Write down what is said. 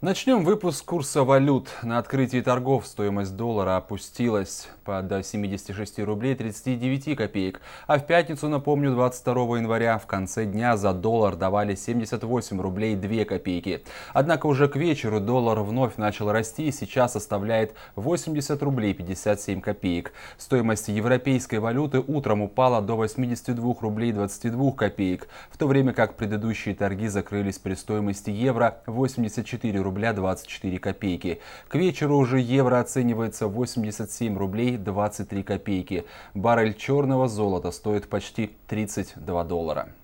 Начнем выпуск курса валют. На открытии торгов стоимость доллара опустилась по до 76 рублей 39 копеек. А в пятницу, напомню, 22 января в конце дня за доллар давали 78 рублей 2 копейки. Однако уже к вечеру доллар вновь начал расти и сейчас составляет 80 рублей 57 копеек. Стоимость европейской валюты утром упала до 82 рублей 22 копеек, в то время как предыдущие торги закрылись при стоимости евро 84 рублей рубля 24 копейки. К вечеру уже евро оценивается 87 рублей 23 копейки. Баррель черного золота стоит почти 32 доллара.